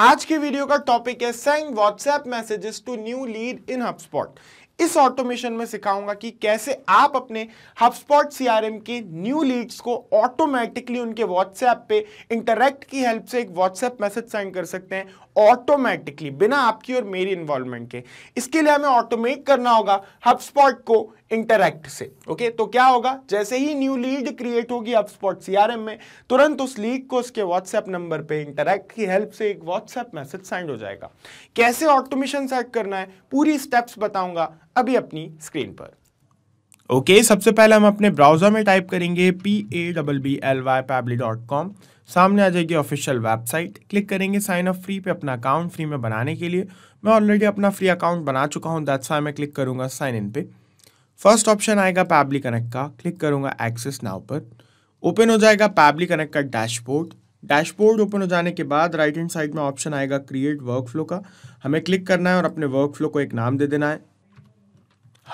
आज के वीडियो का टॉपिक है send WhatsApp messages to new lead in HubSpot इस ऑटोमेशन में सिखाऊंगा कि कैसे आप अपने हबस्पॉट सीआरएम के न्यू लीड्स को ऑटोमेटिकली उनके व्हाट्सएप पे इंटरेक्ट की हेल्प से एक व्हाट्सएप मैसेज सेंड कर सकते हैं ऑटोमेटिकली बिना आपकी और मेरी इन्वॉल्वमेंट के इसके लिए हमें ऑटोमेट करना होगा हबस्पॉट को इंटरैक्ट से ओके तो क्या होगा जैसे ही न्यू लीड क्रिएट होगी अब स्पॉट सीआरएम में तुरंत उस लीड को उसके व्हाट्सएप नंबर पे इंटरैक्ट की हेल्प से एक व्हाट्सएप मैसेज सेंड हो जाएगा कैसे ऑटोमेशन सेट करना है पूरी स्टेप्स बताऊंगा अभी अपनी स्क्रीन पर ओके okay, सबसे पहले हम अपने ब्राउजर में टाइप करेंगे P A double B L Y Pabbly dot com सामने आ जाएगी ऑफिशियल वेबसाइट क्लिक करेंगे साइन अप फ्री पे अपना अकाउंट फ्री में बनाने के लिए मैं ऑलरेडी अपना फ्री अकाउंट बना चुका हूँ दैट्स वाई मैं क्लिक करूँगा साइन इन पे फर्स्ट ऑप्शन आएगा पैबली कनेक्ट का क्लिक करूंगा एक्सेस नाउ पर ओपन हो जाएगा पैबली कनेक्ट का डैशबोर्ड डैशबोर्ड ओपन हो जाने के बाद राइट हैंड साइड में ऑप्शन आएगा क्रिएट वर्क फ्लो का हमें क्लिक करना है और अपने वर्क फ्लो को एक नाम दे देना है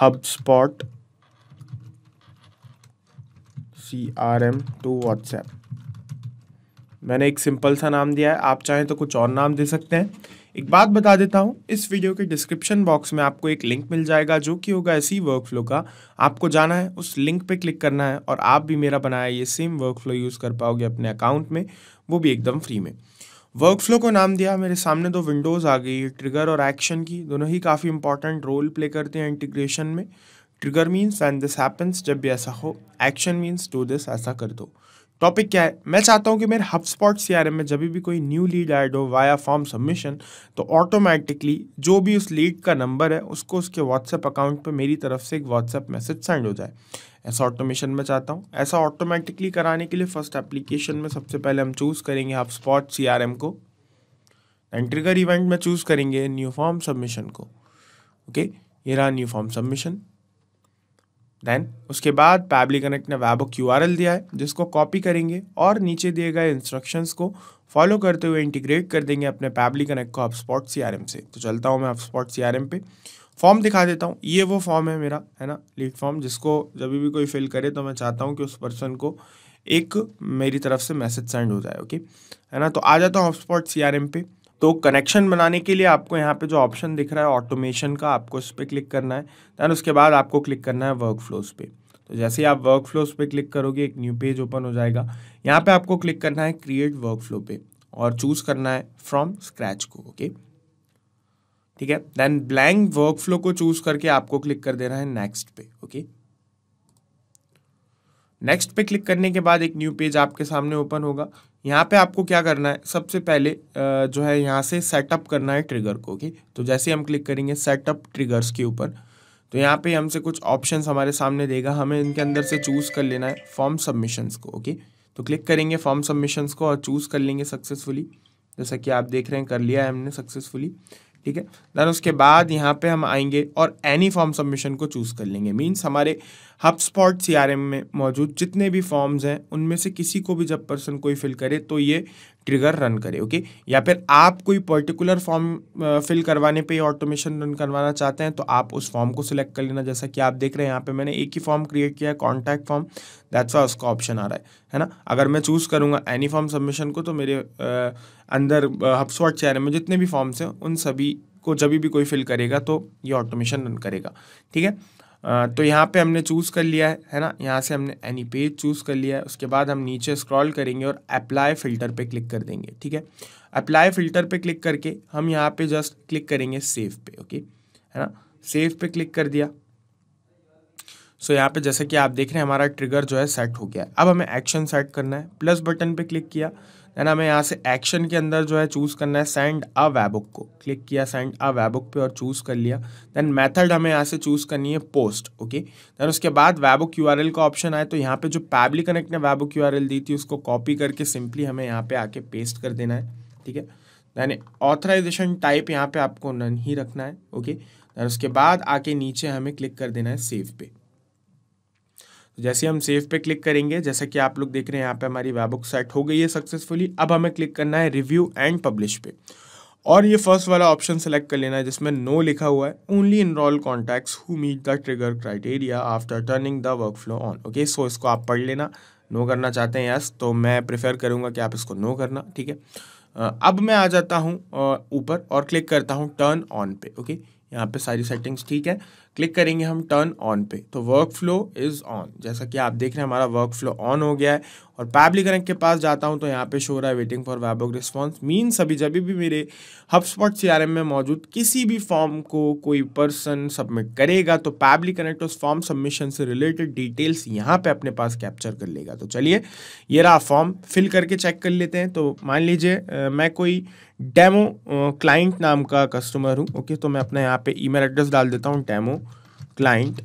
HubSpot C R M to WhatsApp मैंने एक सिंपल सा नाम दिया है आप चाहें तो कुछ और नाम दे सकते हैं एक बात बता देता हूँ इस वीडियो के डिस्क्रिप्शन बॉक्स में आपको एक लिंक मिल जाएगा जो कि होगा इसी वर्कफ्लो का आपको जाना है उस लिंक पे क्लिक करना है और आप भी मेरा बनाया ये सेम वर्कफ्लो यूज़ कर पाओगे अपने अकाउंट में वो भी एकदम फ्री में वर्कफ्लो को नाम दिया मेरे सामने दो विंडोज़ आ गई ट्रिगर और एक्शन की दोनों ही काफ़ी इंपॉर्टेंट रोल प्ले करते हैं इंटीग्रेशन में trigger means and this happens जब भी ऐसा हो एक्शन मीन्स डू दिस ऐसा कर दो टॉपिक क्या है मैं चाहता हूँ कि मेरे हब स्पॉट सी में जब भी कोई न्यू लीड ऐड हो वाया फॉर्म सबमिशन तो ऑटोमेटिकली जो भी उस लीड का नंबर है उसको उसके व्हाट्सएप अकाउंट पर मेरी तरफ से एक व्हाट्सएप मैसेज सेंड हो जाए ऐसा ऑटोमेशन में चाहता हूँ ऐसा ऑटोमेटिकली कराने के लिए फर्स्ट एप्लीकेशन में सबसे पहले हम चूज़ करेंगे हब स्पॉट सी को का इवेंट में चूज़ करेंगे न्यू फॉर्म सबमिशन को ओके ये रहा न्यू फॉर्म सबमिशन देन उसके बाद पैबली कनेक्ट ने वैबो क्यू दिया है जिसको कॉपी करेंगे और नीचे दिए गए इंस्ट्रक्शंस को फॉलो करते हुए इंटीग्रेट कर देंगे अपने पैबली कनेक्ट को स्पॉट सी से तो चलता हूँ मैं स्पॉट सी पे फॉर्म दिखा देता हूँ ये वो फॉर्म है मेरा है ना लीड फॉर्म जिसको जब भी कोई फिल करे तो मैं चाहता हूँ कि उस पर्सन को एक मेरी तरफ से मैसेज सेंड हो जाए ओके है ना तो आ जाता हूँ हॉटस्पॉट सी पे तो कनेक्शन बनाने के लिए आपको यहाँ पे जो ऑप्शन दिख रहा है ऑटोमेशन का आपको इस पर क्लिक करना है दैन उसके बाद आपको क्लिक करना है वर्क फ्लोज पे तो जैसे ही आप वर्क फ्लोज पे क्लिक करोगे एक न्यू पेज ओपन हो जाएगा यहाँ पे आपको क्लिक करना है क्रिएट वर्क फ्लो पे और चूज़ करना है फ्रॉम स्क्रैच को ओके ठीक है देन ब्लैंक वर्क फ्लो को चूज़ करके आपको क्लिक कर देना है नेक्स्ट पे ओके नेक्स्ट पे क्लिक करने के बाद एक न्यू पेज आपके सामने ओपन होगा यहाँ पे आपको क्या करना है सबसे पहले जो है यहाँ से सेटअप करना है ट्रिगर को ओके तो जैसे हम क्लिक करेंगे सेटअप ट्रिगर्स के ऊपर तो यहाँ पे हमसे कुछ ऑप्शंस हमारे सामने देगा हमें इनके अंदर से चूज़ कर लेना है फॉर्म सबमिशंस को ओके तो क्लिक करेंगे फॉर्म सबमिशंस को और चूज़ कर लेंगे सक्सेसफुली जैसा कि आप देख रहे हैं कर लिया है हमने सक्सेसफुली ठीक है दैन उसके बाद यहाँ पे हम आएंगे और एनी फॉर्म सबमिशन को चूज़ कर लेंगे मीन्स हमारे हबस्पॉट सी में मौजूद जितने भी फॉर्म्स हैं उनमें से किसी को भी जब पर्सन कोई फिल करे तो ये ट्रिगर रन करे ओके या फिर आप कोई पर्टिकुलर फॉर्म फिल करवाने पे ऑटोमेशन रन करवाना चाहते हैं तो आप उस फॉर्म को सिलेक्ट कर लेना जैसा कि आप देख रहे हैं यहाँ पे मैंने एक ही फॉर्म क्रिएट किया है कॉन्टैक्ट फॉर्म दैट्स वाई उसका ऑप्शन आ रहा है है ना अगर मैं चूज़ करूँगा एनी फॉर्म सबमिशन को तो मेरे आ, अंदर आर एम में जितने भी फॉर्म्स हैं उन सभी को जब भी कोई फिल करेगा तो ये ऑटोमेशन रन करेगा ठीक है तो यहाँ पे हमने चूज़ कर लिया है है ना यहाँ से हमने एनी पेज चूज़ कर लिया है उसके बाद हम नीचे स्क्रॉल करेंगे और अप्लाई फ़िल्टर पे क्लिक कर देंगे ठीक है अप्लाई फ़िल्टर पे क्लिक करके हम यहाँ पे जस्ट क्लिक करेंगे सेव पे ओके है ना सेव पे क्लिक कर दिया सो so, यहाँ पे जैसे कि आप देख रहे हैं हमारा ट्रिगर जो है सेट हो गया है अब हमें एक्शन सेट करना है प्लस बटन पर क्लिक किया देन हमें यहाँ से एक्शन के अंदर जो है चूज़ करना है सेंड अ वैबुक को क्लिक किया सेंड अ वैबुक पे और चूज़ कर लिया देन मेथड हमें यहाँ से चूज़ करनी है पोस्ट ओके देन उसके बाद वैबुक यू का ऑप्शन आए तो यहाँ पे जो पैबली कनेक्ट ने वैबुक यू दी थी उसको कॉपी करके सिंपली हमें यहाँ पे आके पेस्ट कर देना है ठीक है देन ऑथराइजेशन टाइप यहाँ पे आपको नन ही रखना है ओके देन उसके बाद आके नीचे हमें क्लिक कर देना है सेव पे जैसे हम सेव पे क्लिक करेंगे जैसा कि आप लोग देख रहे हैं यहाँ पे हमारी वेबुक सेट हो गई है सक्सेसफुली अब हमें क्लिक करना है रिव्यू एंड पब्लिश पे और ये फर्स्ट वाला ऑप्शन सेलेक्ट कर लेना है जिसमें नो no लिखा हुआ है only enroll contacts who meet the trigger criteria after turning the workflow on okay so इसको आप पढ़ लेना नो करना चाहते हैं यस तो मैं प्रेफर करूँगा कि आप इसको नो करना ठीक है अब मैं आ जाता हूँ ऊपर और क्लिक करता हूँ टर्न ऑन पे ओके यहाँ पे सारी सेटिंग्स ठीक है क्लिक करेंगे हम टर्न ऑन पे तो वर्क फ्लो इज़ ऑन जैसा कि आप देख रहे हैं हमारा वर्क फ्लो ऑन हो गया है और पैबली कनेक्ट के पास जाता हूं तो यहाँ पे शो रहा है waiting for webhook response mean सभी जब भी मेरे हब सी में मौजूद किसी भी फॉर्म को कोई पर्सन सबमिट करेगा तो पैबली कनेक्ट उस फॉर्म सबमिशन से रिलेटेड डिटेल्स यहाँ पे अपने पास कैप्चर कर लेगा तो चलिए ये रहा फॉर्म फिल करके चेक कर लेते हैं तो मान लीजिए मैं कोई डेमो क्लाइंट नाम का कस्टमर हूँ ओके तो मैं अपना यहाँ पे ईमेल एड्रेस डाल देता हूँ demo client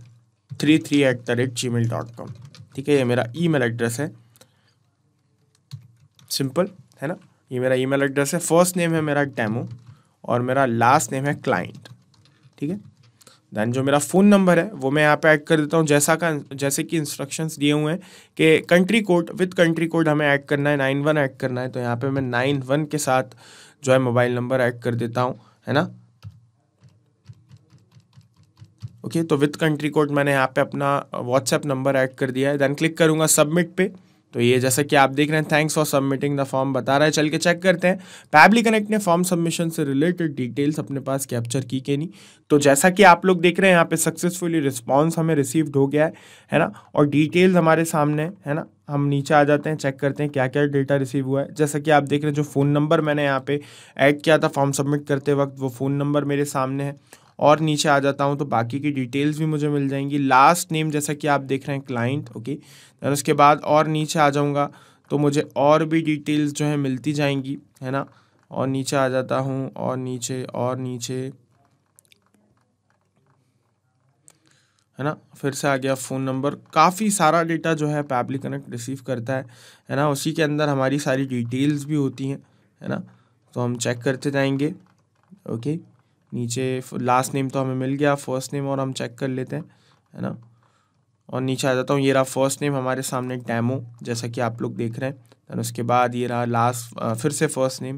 three three at the rate Gmail dot com ठीक है ये मेरा ई मेल एड्रेस है सिंपल है ना ये मेरा ई मेल एड्रेस है फर्स्ट नेम है मेरा डेमो और मेरा लास्ट नेम है क्लाइंट ठीक है देन जो मेरा फ़ोन नंबर है वो मैं यहाँ पे ऐड कर देता हूँ जैसा का जैसे कि इंस्ट्रक्शंस दिए हुए हैं कि country code with country code हमें ऐड करना है नाइन वन ऐड करना है तो यहाँ पे मैं नाइन वन के साथ जो है मोबाइल नंबर ऐड कर देता हूँ है ना ओके तो विथ कंट्री कोड मैंने यहाँ पे अपना व्हाट्सएप नंबर ऐड कर दिया है देन क्लिक करूँगा सबमिट पे तो ये जैसा कि आप देख रहे हैं thanks for submitting the form बता रहा है चल के चेक करते हैं पैबली कनेक्ट ने फॉर्म सबमिशन से रिलेटेड डिटेल्स अपने पास कैप्चर की के नहीं तो जैसा कि आप लोग देख रहे हैं यहाँ पे सक्सेसफुली रिस्पॉन्स हमें रिसीव्ड हो गया है है ना और डिटेल्स हमारे सामने है ना हम नीचे आ जाते हैं चेक करते हैं क्या क्या डेटा रिसीव हुआ है जैसा कि आप देख रहे हैं जो फ़ोन नंबर मैंने यहाँ पे ऐड किया था फॉर्म सबमिट करते वक्त वो फ़ोन नंबर मेरे सामने है और नीचे आ जाता हूँ तो बाकी की डिटेल्स भी मुझे मिल जाएंगी लास्ट नेम जैसा कि आप देख रहे हैं क्लाइंट ओके दैन उसके बाद और नीचे आ जाऊँगा तो मुझे और भी डिटेल्स जो है मिलती जाएंगी है ना और नीचे आ जाता हूँ और नीचे और नीचे है ना फिर से आ गया फ़ोन नंबर काफ़ी सारा डेटा जो है पैबली कनेक्ट रिसीव करता है है ना उसी के अंदर हमारी सारी डिटेल्स भी होती हैं है ना तो हम चेक करते जाएंगे ओके नीचे लास्ट नेम तो हमें मिल गया फर्स्ट नेम और हम चेक कर लेते हैं है ना और नीचे आ जाता हूँ ये रहा फर्स्ट नेम हमारे सामने डैमो जैसा कि आप लोग देख रहे हैं दैन उसके बाद ये रहा लास्ट फिर से फर्स्ट नेम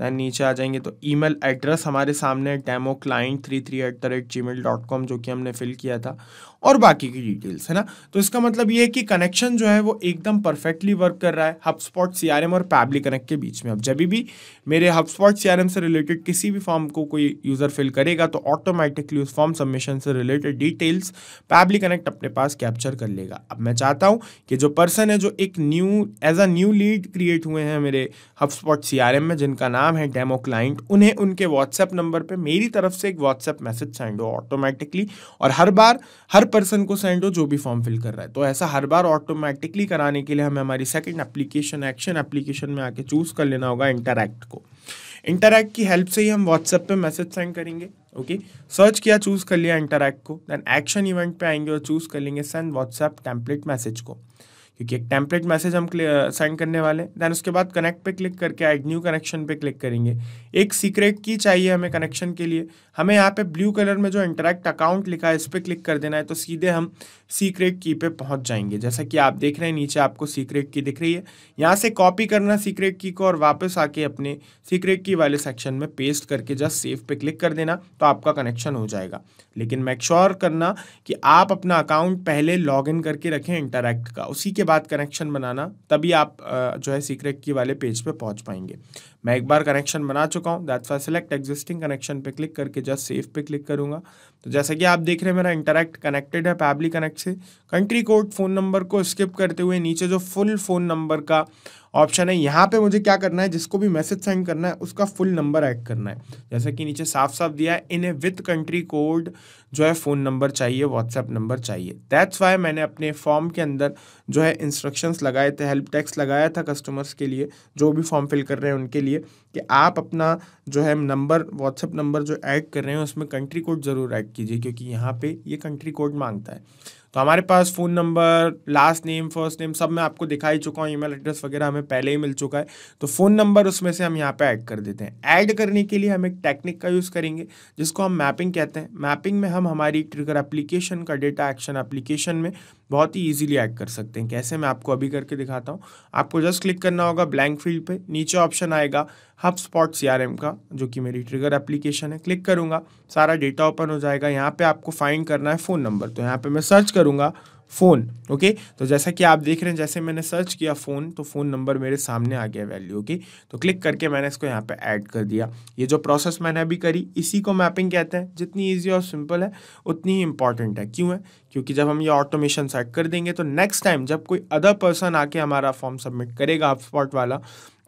दैन नीचे आ जाएंगे तो ईमेल एड्रेस हमारे सामने demo client three three at the rate Gmail dot com जो कि हमने फिल किया था और बाकी की डिटेल्स है ना तो इसका मतलब ये है कि कनेक्शन जो है वो एकदम परफेक्टली वर्क कर रहा है हब सी और पैबली कनेक्ट के बीच में अब जब भी मेरे हब सी से रिलेटेड किसी भी फॉर्म को कोई यूज़र फिल करेगा तो ऑटोमेटिकली उस फॉर्म सबमिशन से रिलेटेड डिटेल्स पैबली कनेक्ट अपने पास कैप्चर कर लेगा अब मैं चाहता हूँ कि जो पर्सन है जो एक new as a new lead create हुए हैं मेरे हब सी में जिनका नाम है डेमो क्लाइंट उन्हें उनके व्हाट्सएप नंबर पर मेरी तरफ से एक व्हाट्सएप मैसेज सेंड हो ऑटोमेटिकली और हर बार हर पर्सन को सेंड हो जो भी फॉर्म फिल कर रहा है तो ऐसा हर बार ऑटोमेटिकली कराने के लिए हमें हमारी सेकेंड एप्लीकेशन एक्शन एप्लीकेशन में आके चूज़ कर लेना होगा इंटरैक्ट को इंटरैक्ट की हेल्प से ही हम व्हाट्सएप पे मैसेज सेंड करेंगे ओके सर्च किया चूज़ कर लिया इंटरैक्ट को देन एक्शन इवेंट पे आएंगे और चूज़ कर लेंगे सेंड व्हाट्सएप टेम्पलेट मैसेज को क्योंकि एक टेम्पलेट मैसेज हम सेंड करने वाले हैं दैन उसके बाद कनेक्ट पे क्लिक करके एड न्यू कनेक्शन पे क्लिक करेंगे एक सीक्रेट की चाहिए हमें कनेक्शन के लिए हमें यहाँ पे ब्लू कलर में जो इंटरेक्ट अकाउंट लिखा है इस पर क्लिक कर देना है तो सीधे हम सीक्रेट की पे पहुँच जाएंगे जैसा कि आप देख रहे हैं नीचे आपको सीक्रेट की दिख रही है यहाँ से कॉपी करना सीक्रेट की को और वापस आके अपने सीक्रेट की वाले सेक्शन में पेस्ट करके जस्ट सेफ पे क्लिक कर देना तो आपका कनेक्शन हो जाएगा लेकिन मेक श्योर करना कि आप अपना अकाउंट पहले लॉग करके रखें इंटरेक्ट का उसी के बाद कनेक्शन बनाना तभी आप जो है सीक्रेट की वाले पेज पे पहुंच पाएंगे मैं एक बार कनेक्शन बना चुका हूं that's why select existing connection पे क्लिक करके जस्ट सेफ पे क्लिक करूंगा तो जैसा कि आप देख रहे हैं मेरा इंटरेक्ट कनेक्टेड है पैबली कनेक्ट से कंट्री कोड फ़ोन नंबर को स्किप करते हुए नीचे जो फुल फ़ोन नंबर का ऑप्शन है यहाँ पे मुझे क्या करना है जिसको भी मैसेज सेंड करना है उसका फुल नंबर ऐड करना है जैसे कि नीचे साफ साफ दिया है in a with country code जो है फ़ोन नंबर चाहिए व्हाट्सएप नंबर चाहिए दैट्स वाई मैंने अपने फॉर्म के अंदर जो है इंस्ट्रक्शंस लगाए थे हेल्प टैक्स लगाया था कस्टमर्स के लिए जो भी फॉर्म फिल कर रहे हैं उनके लिए कि आप अपना जो है नंबर व्हाट्सएप नंबर जो ऐड कर रहे हैं उसमें कंट्री कोड ज़रूर ऐड कीजिए क्योंकि यहाँ पे ये कंट्री कोड मांगता है तो हमारे पास phone number last name first name सब मैं आपको दिखा ही चुका हूँ ईमेल एड्रेस वगैरह हमें पहले ही मिल चुका है तो फ़ोन नंबर उसमें से हम यहाँ पे ऐड कर देते हैं ऐड करने के लिए हम एक टेक्निक का यूज़ करेंगे जिसको हम मैपिंग कहते हैं मैपिंग में हम हमारी ट्रिगर एप्लीकेशन का डेटा एक्शन एप्लीकेशन में बहुत ही ईजिली ऐड कर सकते हैं कैसे मैं आपको अभी करके दिखाता हूँ आपको जस्ट क्लिक करना होगा ब्लैंक फील्ड पे नीचे ऑप्शन आएगा हब स्पॉट सी का जो कि मेरी ट्रिगर एप्लीकेशन है क्लिक करूँगा सारा डेटा ओपन हो जाएगा यहाँ पर आपको फाइंड करना है फ़ोन नंबर तो यहाँ पर मैं सर्च करूँगा फ़ोन ओके तो जैसा कि आप देख रहे हैं जैसे मैंने सर्च किया फ़ोन तो फ़ोन नंबर मेरे सामने आ गया वैल्यू ओके तो क्लिक करके मैंने इसको यहाँ पे ऐड कर दिया ये जो प्रोसेस मैंने अभी करी इसी को मैपिंग कहते हैं जितनी ईजी और सिंपल है उतनी ही इंपॉर्टेंट है क्यों है क्योंकि जब हम ये ऑटोमेशन सेट कर देंगे तो नेक्स्ट टाइम जब कोई अदर पर्सन आके हमारा फॉर्म सबमिट करेगा अपस्पॉट वाला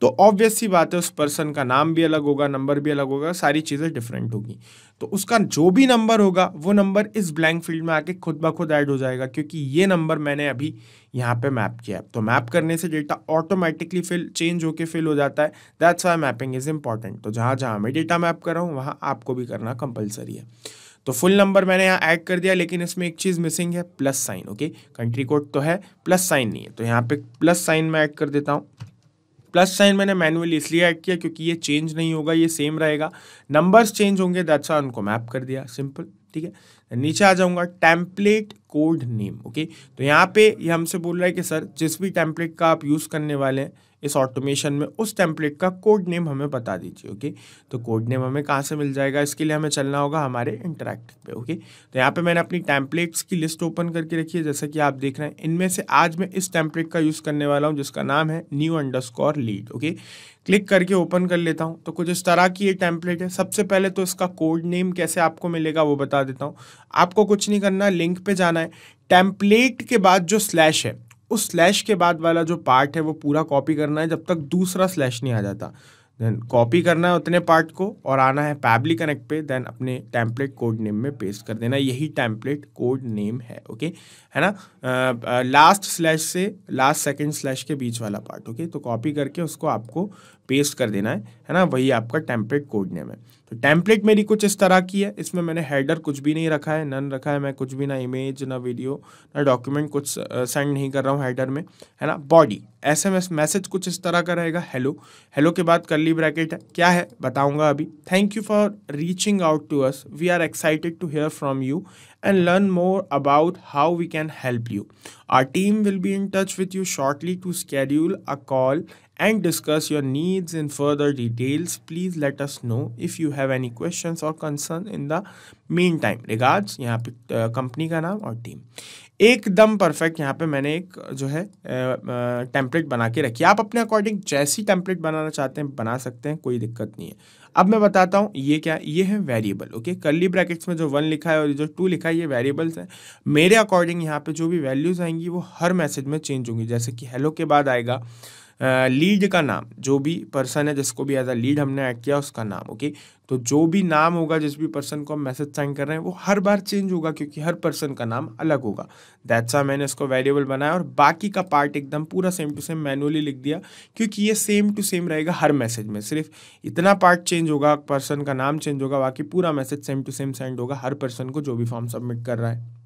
तो ऑब्वियस सी बात है उस पर्सन का नाम भी अलग होगा नंबर भी अलग होगा सारी चीज़ें डिफरेंट होगी तो उसका जो भी नंबर होगा वो नंबर इस ब्लैंक फील्ड में आके खुद ब खुद ऐड हो जाएगा क्योंकि ये नंबर मैंने अभी यहाँ पे मैप किया है तो मैप करने से डेटा ऑटोमेटिकली फिल चेंज होके फिल हो जाता है that's why mapping is important तो जहाँ जहाँ मैं डेटा मैप कर रहा हूँ वहाँ आपको भी करना कंपलसरी है तो फुल नंबर मैंने यहाँ ऐड कर दिया लेकिन इसमें एक चीज़ मिसिंग है plus sign okay country code तो है प्लस साइन नहीं है तो यहाँ पे प्लस साइन मैं ऐड कर देता हूँ प्लस साइन मैंने मैनुअली इसलिए ऐड किया क्योंकि ये चेंज नहीं होगा ये सेम रहेगा नंबर्स चेंज होंगे दैट्स उनको मैप कर दिया सिंपल ठीक है नीचे आ जाऊंगा टेम्पलेट कोड नेम ओके तो यहाँ पे ये यह हमसे बोल रहा है कि सर जिस भी टेम्पलेट का आप यूज़ करने वाले हैं इस ऑटोमेशन में उस टेम्पलेट का कोड नेम हमें बता दीजिए ओके तो कोड नेम हमें कहाँ से मिल जाएगा इसके लिए हमें चलना होगा हमारे इंटरेक्ट पे ओके तो यहाँ पे मैंने अपनी टेम्पलेट्स की लिस्ट ओपन करके रखी है जैसा कि आप देख रहे हैं इनमें से आज मैं इस टेम्पलेट का यूज़ करने वाला हूँ जिसका नाम है new under lead okay click करके ओपन कर लेता हूँ तो कुछ इस तरह की ये टेम्पलेट है सबसे पहले तो इसका कोड नेम कैसे आपको मिलेगा वो बता देता हूँ आपको कुछ नहीं करना लिंक पे जाना करना है टेम्पलेट के बाद जो स्लैश है उस स्लैश के बाद वाला जो पार्ट है वो पूरा कॉपी करना है जब तक दूसरा स्लैश नहीं आ जाता देन कॉपी करना है उतने पार्ट को और आना है पैबली कनेक्ट पे देन अपने टैंपलेट कोड नेम में पेस्ट कर देना यही टैंपलेट कोड नेम है ओके है ना लास्ट स्लैश से लास्ट सेकंड स्लैश के बीच वाला पार्ट ओके तो कॉपी करके उसको आपको पेस्ट कर देना है है ना वही आपका टेम्पलेट कोड नेम है तो टेम्पलेट मेरी कुछ इस तरह की है इसमें मैंने हेडर कुछ भी नहीं रखा है नन रखा है मैं कुछ भी ना इमेज ना वीडियो ना डॉक्यूमेंट कुछ सेंड नहीं कर रहा हूँ हेडर में है ना बॉडी एस मैसेज कुछ इस तरह का रहेगा हेलो हेलो के बाद करली ब्रैकेट है क्या है बताऊँगा अभी thank you for reaching out to us we are excited to hear from you and learn more about how we can help you. Our team will be in touch with you shortly to schedule a call and discuss your needs in further details. Please let us know if you have any questions or concern in the meantime. Regards, यहाँ पे company uh, का नाम और team एकदम perfect यहाँ पे मैंने एक uh, जो है टेम्पलेट uh, बना के रखी आप अपने अकॉर्डिंग जैसी टेम्पलेट बनाना चाहते हैं बना सकते हैं कोई दिक्कत नहीं है अब मैं बताता हूँ ये क्या ये है वेरिएबल ओके कर्ली ब्रैकेट्स में जो वन लिखा है और जो टू लिखा है ये वेरिएबल्स हैं मेरे अकॉर्डिंग यहाँ पे जो भी वैल्यूज़ आएंगी वो हर मैसेज में चेंज होंगी जैसे कि हेलो के बाद आएगा लीड का नाम जो भी पर्सन है जिसको भी एज अ लीड हमने ऐड किया उसका नाम ओके तो जो भी नाम होगा जिस भी पर्सन को हम मैसेज सेंड कर रहे हैं वो हर बार चेंज होगा क्योंकि हर पर्सन का नाम अलग होगा दैट्स आ मैंने इसको वेरिएबल बनाया और बाकी का पार्ट एकदम पूरा सेम टू सेम मैनुअली लिख दिया क्योंकि ये सेम टू सेम रहेगा हर मैसेज में सिर्फ इतना पार्ट चेंज होगा पर्सन का नाम चेंज होगा बाकी पूरा message same to same send होगा हर पर्सन को जो भी फॉर्म सबमिट कर रहा है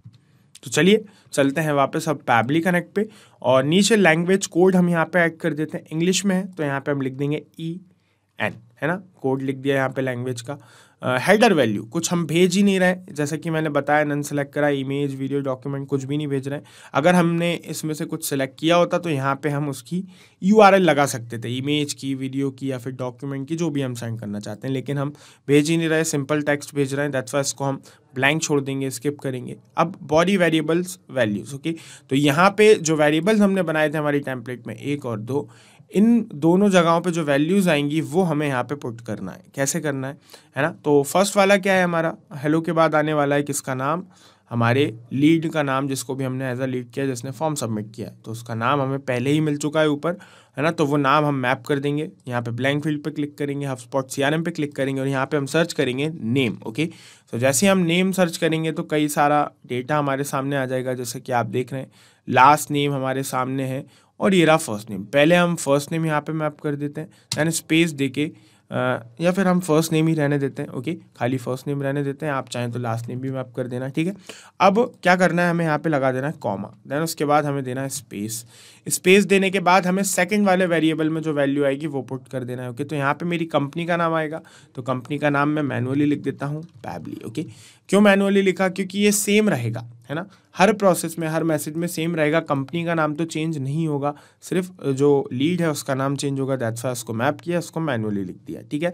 तो चलिए चलते हैं वापस अब पैबली कनेक्ट पे और नीचे लैंग्वेज कोड हम यहाँ पे ऐड कर देते हैं इंग्लिश में है तो यहाँ पे हम लिख देंगे ई e एन है ना कोड लिख दिया यहाँ पे लैंग्वेज का हेडर uh, वैल्यू कुछ हम भेज ही नहीं रहे जैसे कि मैंने बताया नन सेलेक्ट करा इमेज वीडियो डॉक्यूमेंट कुछ भी नहीं भेज रहे अगर हमने इसमें से कुछ सेलेक्ट किया होता तो यहाँ पे हम उसकी यू लगा सकते थे इमेज की वीडियो की या फिर डॉक्यूमेंट की जो भी हम सेंड करना चाहते हैं लेकिन हम भेज ही नहीं रहे सिंपल टेक्स्ट भेज रहे हैं दैट्स वाई इसको हम ब्लैंक छोड़ देंगे स्किप करेंगे अब बॉडी वेरिएबल्स वैल्यूज़ ओके तो यहाँ पे जो वेरिएबल्स हमने बनाए थे हमारी टेम्पलेट में एक और दो इन दोनों जगहों पे जो वैल्यूज़ आएंगी वो हमें यहाँ पे पुट करना है कैसे करना है है ना तो फर्स्ट वाला क्या है हमारा हेलो के बाद आने वाला है किसका नाम हमारे लीड का नाम जिसको भी हमने एज अ लीड किया जिसने फॉर्म सबमिट किया है तो उसका नाम हमें पहले ही मिल चुका है ऊपर है ना तो वो नाम हम मैप कर देंगे यहाँ पे ब्लैंक फील्ड पे क्लिक करेंगे हफ स्पॉट सी पे क्लिक करेंगे और यहाँ पे हम सर्च करेंगे नेम ओके तो जैसे हम नेम सर्च करेंगे तो कई सारा डेटा हमारे सामने आ जाएगा जैसे कि आप देख रहे हैं लास्ट नेम हमारे सामने है और ये रहा फर्स्ट नेम पहले हम फर्स्ट नेम यहाँ पे मैप कर देते हैं यानी स्पेस दे के या फिर हम फर्स्ट नेम ही रहने देते हैं ओके खाली फर्स्ट नेम रहने देते हैं आप चाहें तो लास्ट नेम भी मैप कर देना ठीक है अब क्या करना है हमें यहाँ पे लगा देना है कॉमा देन उसके बाद हमें देना है स्पेस स्पेस देने के बाद हमें सेकंड वाले वेरिएबल में जो वैल्यू आएगी वो पुट कर देना है ओके तो यहाँ पर मेरी कंपनी का नाम आएगा तो कंपनी का नाम मैं मैनुअली लिख देता हूँ पैबली ओके क्यों मैनुअली लिखा क्योंकि ये सेम रहेगा है ना हर प्रोसेस में हर मैसेज में सेम रहेगा कंपनी का नाम तो चेंज नहीं होगा सिर्फ जो लीड है उसका नाम चेंज होगा दैट्स वाई उसको मैप किया उसको मैनुअली लिख दिया ठीक है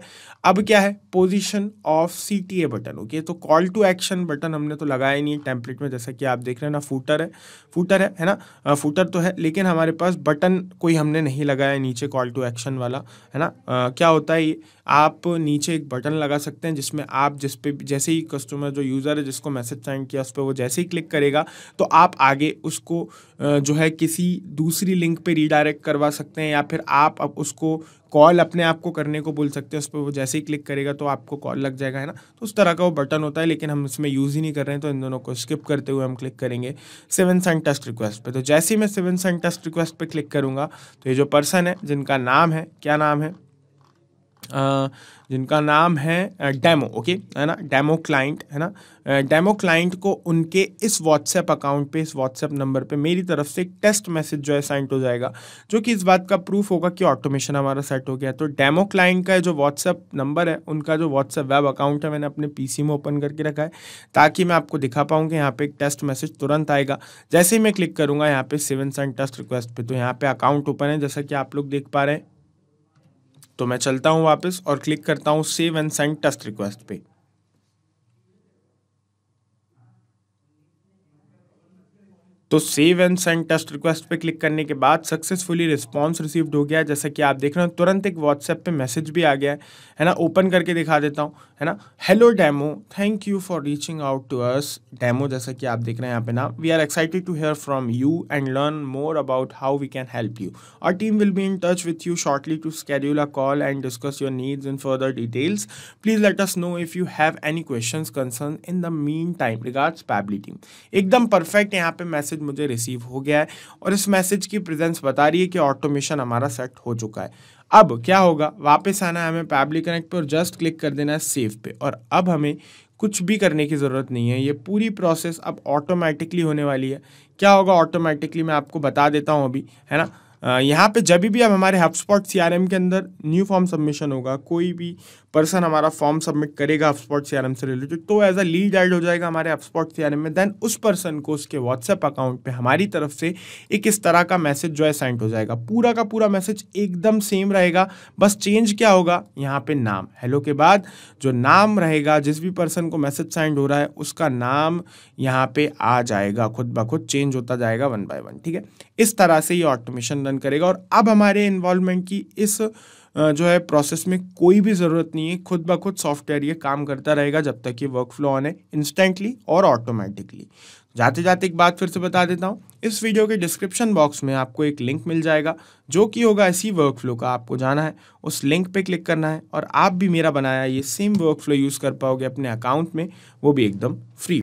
अब क्या है position of C T A button okay तो कॉल टू एक्शन बटन हमने तो लगाया ही नहीं टेम्पलेट में जैसा कि आप देख रहे हैं ना फूटर है फूटर है है ना फूटर तो है लेकिन हमारे पास बटन कोई हमने नहीं लगाया नीचे कॉल टू एक्शन वाला है ना आ, क्या होता है ये आप नीचे एक बटन लगा सकते हैं जिसमें आप जिस जैसे ही कस्टमर जो यूज़र है जिसको मैसेज सेंड किया उस पर वो जैसे ही क्लिक क्लिक करेगा तो आप आगे उसको जो है किसी दूसरी लिंक पे रीडायरेक्ट करवा सकते हैं या फिर आप अब उसको कॉल अपने आप को करने को बोल सकते हैं उस पर वो जैसे ही क्लिक करेगा तो आपको कॉल लग जाएगा है ना तो उस तरह का वो बटन होता है लेकिन हम इसमें यूज़ ही नहीं कर रहे हैं तो इन दोनों को स्किप करते हुए हम क्लिक करेंगे सेवन सन टेस्ट रिक्वेस्ट पर तो जैसे ही मैं सेवन सन टेस्ट रिक्वेस्ट पर क्लिक करूँगा तो ये जो पर्सन है जिनका नाम है क्या नाम है जिनका नाम है डेमो ओके है ना डेमो क्लाइंट है ना डेमो क्लाइंट को उनके इस व्हाट्सएप अकाउंट पे इस व्हाट्सएप नंबर पे मेरी तरफ से एक टेस्ट मैसेज जो है साइंट हो जाएगा जो कि इस बात का प्रूफ होगा कि ऑटोमेशन हमारा सेट हो गया तो डेमो क्लाइंट का जो व्हाट्सएप नंबर है उनका जो व्हाट्सएप वेब अकाउंट है मैंने अपने पी में ओपन करके रखा है ताकि मैं आपको दिखा पाऊँ कि यहाँ पर एक टेस्ट मैसेज तुरंत आएगा जैसे ही मैं क्लिक करूँगा यहाँ पे सेवन साइन टेस्ट रिक्वेस्ट पर तो यहाँ पर अकाउंट ओपन है जैसा कि आप लोग देख पा रहे हैं तो मैं चलता हूँ वापस और क्लिक करता हूँ save and send test request पे तो save and send test request पे क्लिक करने के बाद सक्सेसफुली रिस्पॉन्स रिसीव्ड हो गया जैसा कि आप देख रहे हो तुरंत एक व्हाट्सएप पे मैसेज भी आ गया है है ना ओपन करके दिखा देता हूँ है ना hello demo thank you for reaching out to us demo जैसा कि आप देख रहे हैं यहाँ पे ना we are excited to hear from you and learn more about how we can help you our team will be in touch with you shortly to schedule a call and discuss your needs in further details please let us know if you have any question concern in the mean time regards Pabbly team एकदम perfect यहाँ पे message मुझे receive हो गया है और इस message की प्रेजेंस बता रही है कि ऑटोमेशन हमारा सेट हो चुका है अब क्या होगा वापस आना है हमें पैबली कनेक्ट पर और जस्ट क्लिक कर देना है सेव पे और अब हमें कुछ भी करने की ज़रूरत नहीं है ये पूरी प्रोसेस अब ऑटोमेटिकली होने वाली है क्या होगा ऑटोमेटिकली मैं आपको बता देता हूँ अभी है ना यहाँ पे जब भी अब हमारे हब स्पॉट सी के अंदर न्यू फॉर्म सबमिशन होगा कोई भी पर्सन हमारा फॉर्म सबमिट करेगा अपस्पॉट सी से रिलेटेड तो एज अ लीड एड हो जाएगा हमारे अपस्पॉट सी में देन उस पर्सन को उसके व्हाट्सएप अकाउंट पे हमारी तरफ से एक इस तरह का मैसेज जो है सेंड हो जाएगा पूरा का पूरा मैसेज एकदम सेम रहेगा बस चेंज क्या होगा यहाँ पे नाम हेलो के बाद जो नाम रहेगा जिस भी पर्सन को मैसेज सेंड हो रहा है उसका नाम यहाँ पे आ जाएगा खुद ब खुद चेंज होता जाएगा वन बाय वन ठीक है इस तरह से ये ऑटोमेशन रन करेगा और अब हमारे इन्वॉल्वमेंट की इस जो है प्रोसेस में कोई भी ज़रूरत नहीं है खुद ब खुद सॉफ्टवेयर ये काम करता रहेगा जब तक ये वर्क फ्लो ऑन है इंस्टेंटली और ऑटोमेटिकली जाते जाते एक बात फिर से बता देता हूँ इस वीडियो के डिस्क्रिप्शन बॉक्स में आपको एक लिंक मिल जाएगा जो कि होगा इसी वर्क फ्लो का आपको जाना है उस लिंक पे क्लिक करना है और आप भी मेरा बनाया ये सेम वर्क फ्लो यूज़ कर पाओगे अपने अकाउंट में वो भी एकदम फ्री